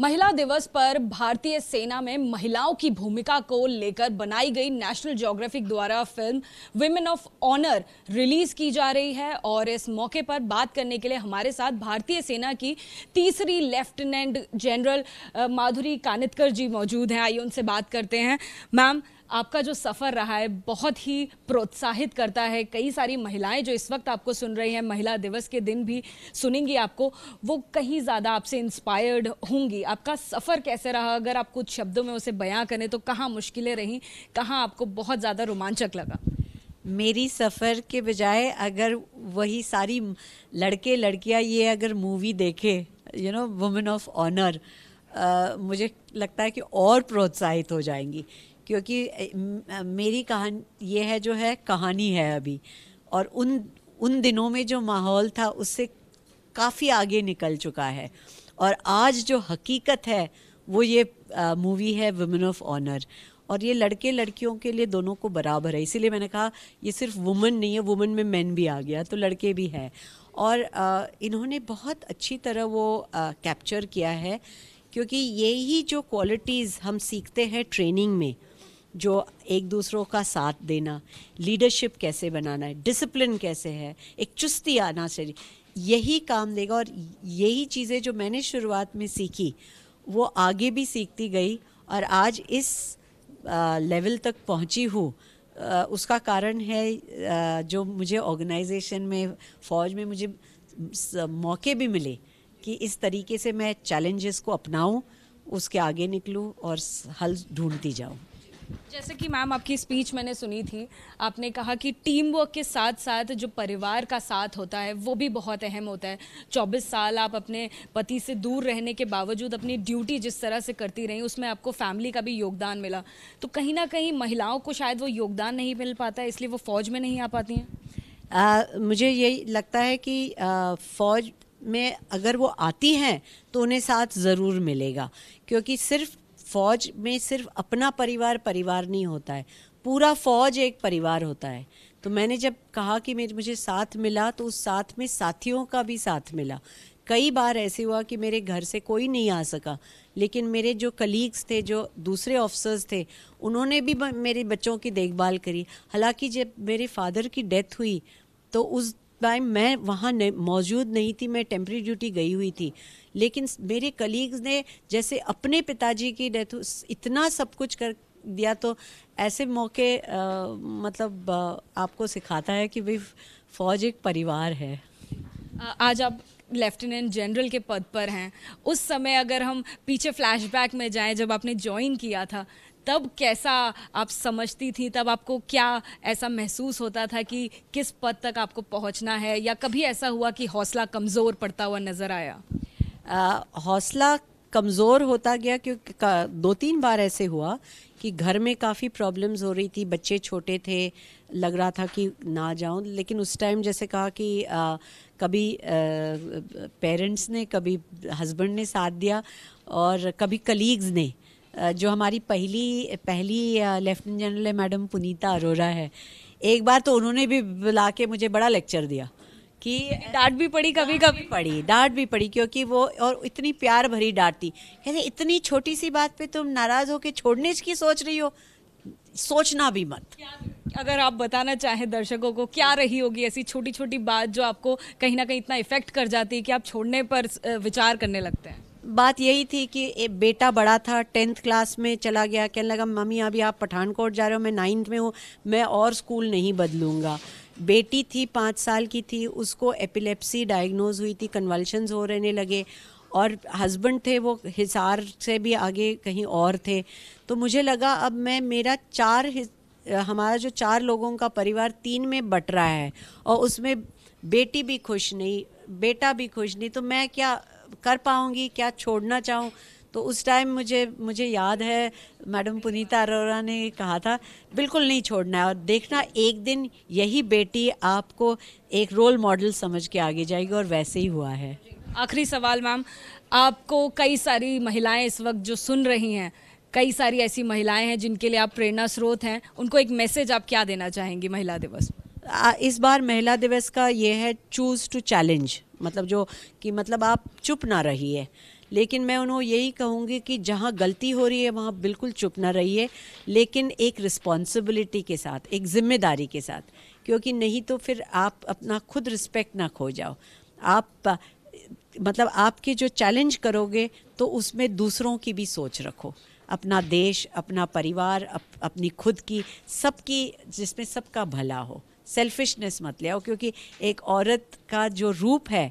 महिला दिवस पर भारतीय सेना में महिलाओं की भूमिका को लेकर बनाई गई नेशनल ज्योग्राफिक द्वारा film Women of Honour release की जा रही है और इस मौके पर बात करने के लिए हमारे साथ भारतीय सेना की तीसरी लेफ्टिनेंट जनरल माधुरी कानितकर जी मौजूद हैं आइए उनसे बात करते हैं मैम आपका जो सफ़र रहा है बहुत ही प्रोत्साहित करता है कई सारी महिलाएं जो इस वक्त आपको सुन रही हैं महिला दिवस के दिन भी सुनेंगी आपको वो कहीं ज़्यादा आपसे इंस्पायर्ड होंगी आपका सफ़र कैसे रहा अगर आप कुछ शब्दों में उसे बयां करें तो कहाँ मुश्किलें रहीं कहाँ आपको बहुत ज़्यादा रोमांचक लगा मेरी सफ़र के बजाय अगर वही सारी लड़के लड़कियाँ ये अगर मूवी देखे you know Women of Honour मुझे लगता है कि और प्रोत्साहित हो जाएंगी क्योंकि मेरी कहानी ये है जो है कहानी है अभी और उन उन दिनों में जो माहौल था उससे काफ़ी आगे निकल चुका है और आज जो हकीकत है वो ये मूवी है वुमेन ऑफ ऑनर और ये लड़के लड़कियों के लिए दोनों को बराबर है इसीलिए मैंने कहा ये सिर्फ वुमेन नहीं है वुमेन में मैन भी आ गया तो लड़के भी हैं और आ, इन्होंने बहुत अच्छी तरह वो कैप्चर किया है क्योंकि यही जो क्वालिटीज़ हम सीखते हैं ट्रेनिंग में जो एक दूसरों का साथ देना लीडरशिप कैसे बनाना है डिसिप्लिन कैसे है एक चुस्ती आना चाहिए यही काम देगा और यही चीज़ें जो मैंने शुरुआत में सीखी वो आगे भी सीखती गई और आज इस लेवल तक पहुंची हूँ उसका कारण है जो मुझे ऑर्गेनाइजेशन में फ़ौज में मुझे मौके भी मिले कि इस तरीके से मैं चैलेंजेस को अपनाऊँ उसके आगे निकलूँ और हल ढूंढती जाऊँ जैसे कि मैम आपकी स्पीच मैंने सुनी थी आपने कहा कि टीम वर्क के साथ साथ जो परिवार का साथ होता है वो भी बहुत अहम होता है 24 साल आप अपने पति से दूर रहने के बावजूद अपनी ड्यूटी जिस तरह से करती रहीं उसमें आपको फैमिली का भी योगदान मिला तो कहीं ना कहीं महिलाओं को शायद वो योगदान नहीं मिल पाता इसलिए वो फौज में नहीं आ पाती हैं मुझे यही लगता है कि आ, फौज में अगर वो आती हैं तो उन्हें साथ ज़रूर मिलेगा क्योंकि सिर्फ फौज में सिर्फ अपना परिवार परिवार नहीं होता है पूरा फौज एक परिवार होता है तो मैंने जब कहा कि मेरे मुझे साथ मिला तो उस साथ में साथियों का भी साथ मिला कई बार ऐसे हुआ कि मेरे घर से कोई नहीं आ सका लेकिन मेरे जो कलीग्स थे जो दूसरे ऑफिसर्स थे उन्होंने भी मेरे बच्चों की देखभाल करी हालांकि जब मेरे फादर की डेथ हुई तो उस टाइम मैं वहाँ मौजूद नहीं थी मैं टेम्प्रेरी ड्यूटी गई हुई थी लेकिन मेरे कलीग्स ने जैसे अपने पिताजी की डेथ इतना सब कुछ कर दिया तो ऐसे मौके आ, मतलब आ, आपको सिखाता है कि भाई फौज एक परिवार है आज आप लेफ्टिनेंट जनरल के पद पर हैं उस समय अगर हम पीछे फ्लैशबैक में जाएं जब आपने ज्वाइन किया था तब कैसा आप समझती थी तब आपको क्या ऐसा महसूस होता था कि किस पद तक आपको पहुंचना है या कभी ऐसा हुआ कि हौसला कमज़ोर पड़ता हुआ नज़र आया हौसला कमज़ोर होता गया क्योंकि दो तीन बार ऐसे हुआ कि घर में काफ़ी प्रॉब्लम्स हो रही थी बच्चे छोटे थे लग रहा था कि ना जाऊं लेकिन उस टाइम जैसे कहा कि आ, कभी पेरेंट्स ने कभी हस्बैंड ने साथ दिया और कभी कलीग्स ने जो हमारी पहली पहली लेफ्टिनेंट जनरल है मैडम पुनीता अरोरा है एक बार तो उन्होंने भी बुला के मुझे बड़ा लेक्चर दिया कि डांट भी पड़ी कभी कभी पड़ी डांट भी पड़ी क्योंकि वो और इतनी प्यार भरी डांट थी कहते इतनी छोटी सी बात पे तुम नाराज़ हो के छोड़ने की सोच रही हो सोचना भी मत अगर आप बताना चाहें दर्शकों को क्या रही होगी ऐसी छोटी छोटी बात जो आपको कहीं ना कहीं इतना इफेक्ट कर जाती है कि आप छोड़ने पर विचार करने लगते हैं बात यही थी कि एक बेटा बड़ा था टेंथ क्लास में चला गया कहने लगा मम्मी अभी आप पठानकोट जा रहे हो मैं नाइन्थ में हूँ मैं और स्कूल नहीं बदलूँगा बेटी थी पाँच साल की थी उसको एपिलेप्सी डायग्नोज हुई थी कन्वल्शंस हो रहने लगे और हस्बैंड थे वो हिसार से भी आगे कहीं और थे तो मुझे लगा अब मैं मेरा चार हमारा जो चार लोगों का परिवार तीन में बट रहा है और उसमें बेटी भी खुश नहीं बेटा भी खुश नहीं तो मैं क्या कर पाऊँगी क्या छोड़ना चाहूँ तो उस टाइम मुझे मुझे याद है मैडम पुनीता अरोरा ने कहा था बिल्कुल नहीं छोड़ना है और देखना एक दिन यही बेटी आपको एक रोल मॉडल समझ के आगे जाएगी और वैसे ही हुआ है आखिरी सवाल मैम आपको कई सारी महिलाएं इस वक्त जो सुन रही हैं कई सारी ऐसी महिलाएं हैं जिनके लिए आप प्रेरणा स्रोत हैं उनको एक मैसेज आप क्या देना चाहेंगी महिला दिवस इस बार महिला दिवस का ये है चूज़ टू चैलेंज मतलब जो कि मतलब आप चुप ना रहिए लेकिन मैं उन्होंने यही कहूँगी कि जहाँ गलती हो रही है वहाँ बिल्कुल चुप ना रहिए लेकिन एक रिस्पॉन्सिबिलिटी के साथ एक जिम्मेदारी के साथ क्योंकि नहीं तो फिर आप अपना खुद रिस्पेक्ट ना खो जाओ आप मतलब आपके जो चैलेंज करोगे तो उसमें दूसरों की भी सोच रखो अपना देश अपना परिवार अप, अपनी खुद की सबकी जिसमें सबका भला हो सेल्फिशनेस मत ले आओ क्योंकि एक औरत का जो रूप है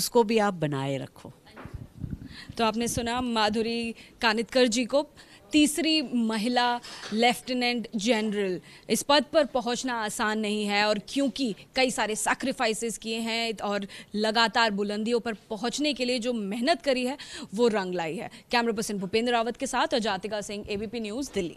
उसको भी आप बनाए रखो तो आपने सुना माधुरी कानितकर जी को तीसरी महिला लेफ्टिनेंट जनरल इस पद पर पहुंचना आसान नहीं है और क्योंकि कई सारे सैक्रिफाइसेस किए हैं और लगातार बुलंदियों पर पहुंचने के लिए जो मेहनत करी है वो रंग लाई है कैमरा पर्सन भूपेंद्र रावत के साथ और जातिका सिंह एबीपी न्यूज़ दिल्ली